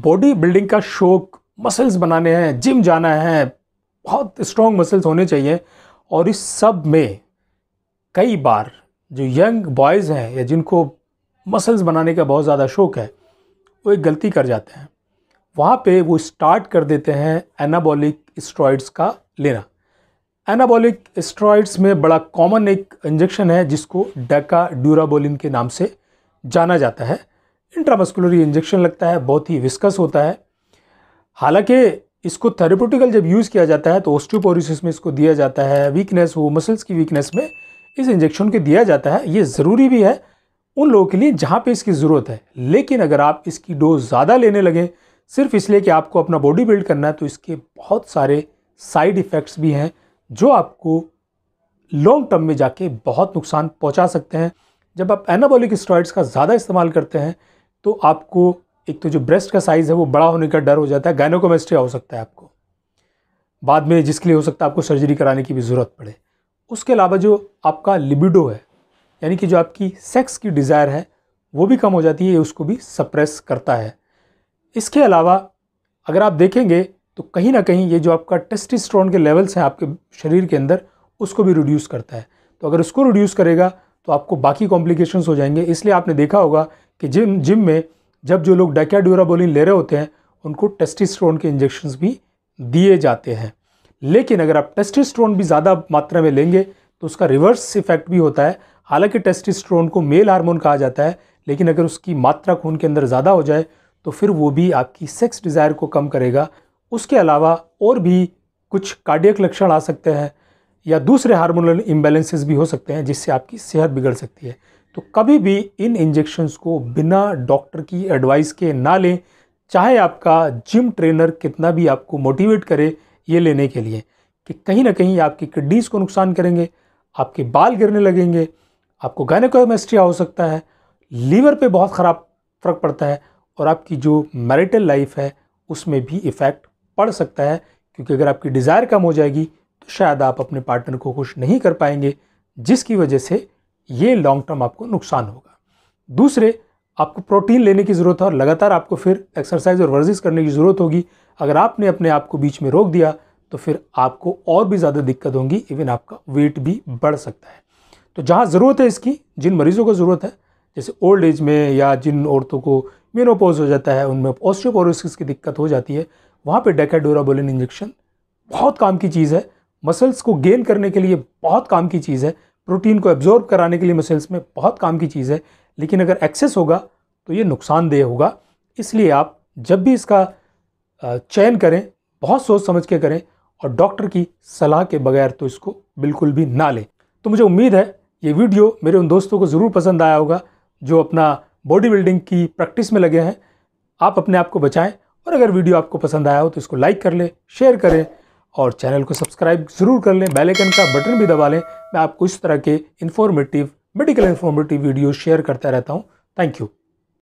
body building का शौक muscles बनाने हैं जिम जाना है बहुत स्ट्रॉन्ग मसल्स होने चाहिए और इस सब में कई बार जो यंग बॉयज़ हैं या जिनको मसल्स बनाने का बहुत ज़्यादा शौक है वो एक गलती कर जाते हैं वहाँ पे वो स्टार्ट कर देते हैं एनाबॉलिक स्ट्रॉइड्स का लेना एनाबॉलिक स्ट्रॉइड्स में बड़ा कॉमन एक इंजेक्शन है जिसको डेका ड्यूराबोलिन के नाम से जाना जाता है इंट्रामस्कुलरी इंजेक्शन लगता है बहुत ही विस्कस होता है हालांकि इसको थेरेपोटिकल जब यूज़ किया जाता है तो ओस्टियोपोरिसिस में इसको दिया जाता है वीकनेस हो मसल्स की वीकनेस में इस इंजेक्शन को दिया जाता है ये ज़रूरी भी है उन लोगों के लिए जहाँ पे इसकी ज़रूरत है लेकिन अगर आप इसकी डोज ज़्यादा लेने लगें सिर्फ इसलिए कि आपको अपना बॉडी बिल्ड करना है तो इसके बहुत सारे साइड इफ़ेक्ट्स भी हैं जो आपको लॉन्ग टर्म में जाके बहुत नुकसान पहुँचा सकते हैं जब आप एनाबॉलिक स्टॉइड्स का ज़्यादा इस्तेमाल करते हैं तो आपको एक तो जो ब्रेस्ट का साइज़ है वो बड़ा होने का डर हो जाता है गायनोकोमेस्ट्री हो सकता है आपको बाद में जिसके लिए हो सकता है आपको सर्जरी कराने की भी ज़रूरत पड़े उसके अलावा जो आपका लिबिडो है यानी कि जो आपकी सेक्स की डिज़ायर है वो भी कम हो जाती है ये उसको भी सप्रेस करता है इसके अलावा अगर आप देखेंगे तो कहीं ना कहीं ये जो आपका टेस्टिस्ट्रॉन के लेवल्स हैं आपके शरीर के अंदर उसको भी रिड्यूस करता है तो अगर उसको रिड्यूस करेगा तो आपको बाकी कॉम्प्लिकेशंस हो जाएंगे इसलिए आपने देखा होगा कि जिम जिम में जब जो लोग डाइकाड्यूराबोलिन ले रहे होते हैं उनको टेस्टिस्ट्रोन के इंजेक्शन भी दिए जाते हैं लेकिन अगर आप टेस्टिस्ट्रोन भी ज़्यादा मात्रा में लेंगे तो उसका रिवर्स इफेक्ट भी होता है हालांकि टेस्टिस्ट्रोन को मेल हार्मोन कहा जाता है लेकिन अगर उसकी मात्रा खून के अंदर ज़्यादा हो जाए तो फिर वो भी आपकी सेक्स डिज़ायर को कम करेगा उसके अलावा और भी कुछ कार्डियक लक्षण आ सकते हैं या दूसरे हार्मोनल इम्बेलेंसेज भी हो सकते हैं जिससे आपकी सेहत बिगड़ सकती है तो कभी भी इन इंजेक्शन्स को बिना डॉक्टर की एडवाइस के ना लें चाहे आपका जिम ट्रेनर कितना भी आपको मोटिवेट करे ये लेने के लिए कि कहीं ना कहीं आपकी किडनीज़ को नुकसान करेंगे आपके बाल गिरने लगेंगे आपको गायनेकोमेस्ट्रिया हो सकता है लीवर पे बहुत ख़राब फ़र्क पड़ता है और आपकी जो मैरिटल लाइफ है उसमें भी इफ़ेक्ट पड़ सकता है क्योंकि अगर आपकी डिज़ायर कम हो जाएगी तो शायद आप अपने पार्टनर को खुश नहीं कर पाएंगे जिसकी वजह से ये लॉन्ग टर्म आपको नुकसान होगा दूसरे आपको प्रोटीन लेने की ज़रूरत है और लगातार आपको फिर एक्सरसाइज और वर्जिश करने की ज़रूरत होगी अगर आपने अपने आप को बीच में रोक दिया तो फिर आपको और भी ज़्यादा दिक्कत होंगी इवन आपका वेट भी बढ़ सकता है तो जहाँ ज़रूरत है इसकी जिन मरीज़ों को ज़रूरत है जैसे ओल्ड एज में या जिन औरतों को मेनोपोज हो जाता है उनमें ऑस्ट्रोपोरोसिस की दिक्कत हो जाती है वहाँ पर डेकाडोराबोलिन इंजेक्शन बहुत काम की चीज़ है मसल्स को गेन करने के लिए बहुत काम की चीज़ है प्रोटीन को एब्जॉर्ब कराने के लिए मसल्स में बहुत काम की चीज़ है लेकिन अगर एक्सेस होगा तो ये नुकसानदेह होगा इसलिए आप जब भी इसका चयन करें बहुत सोच समझ के करें और डॉक्टर की सलाह के बगैर तो इसको बिल्कुल भी ना लें तो मुझे उम्मीद है ये वीडियो मेरे उन दोस्तों को ज़रूर पसंद आया होगा जो अपना बॉडी बिल्डिंग की प्रैक्टिस में लगे हैं आप अपने आप को बचाएं और अगर वीडियो आपको पसंद आया हो तो इसको लाइक कर लें शेयर करें और चैनल को सब्सक्राइब ज़रूर कर लें बेल आइकन का बटन भी दबा लें मैं आपको इस तरह के informative medical informative video share करता रहता हूँ थैंक यू